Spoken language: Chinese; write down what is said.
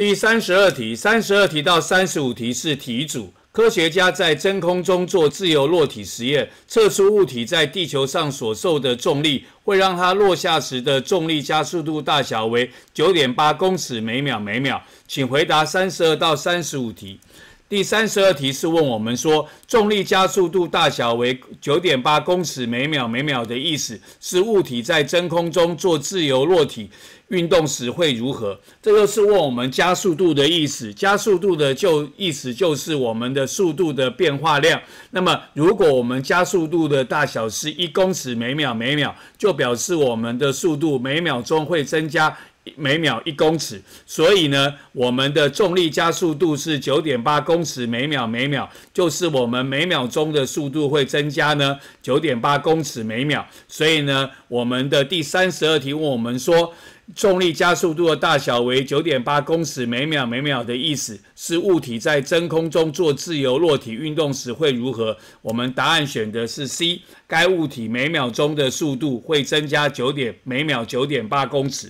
第三十二题、三十二题到三十五题是题组。科学家在真空中做自由落体实验，测出物体在地球上所受的重力会让它落下时的重力加速度大小为九点八公尺每秒每秒。请回答三十二到三十五题。第三十二题是问我们说，重力加速度大小为九点八公尺每秒每秒的意思是，物体在真空中做自由落体运动时会如何？这又是问我们加速度的意思。加速度的就意思就是我们的速度的变化量。那么，如果我们加速度的大小是一公尺每秒每秒，就表示我们的速度每秒钟会增加。每秒一公尺，所以呢，我们的重力加速度是九点八公尺每秒每秒，就是我们每秒钟的速度会增加呢九点八公尺每秒。所以呢，我们的第三十二题问我们说，重力加速度的大小为九点八公尺每秒每秒的意思是，物体在真空中做自由落体运动时会如何？我们答案选的是 C，该物体每秒钟的速度会增加九点每秒九点八公尺。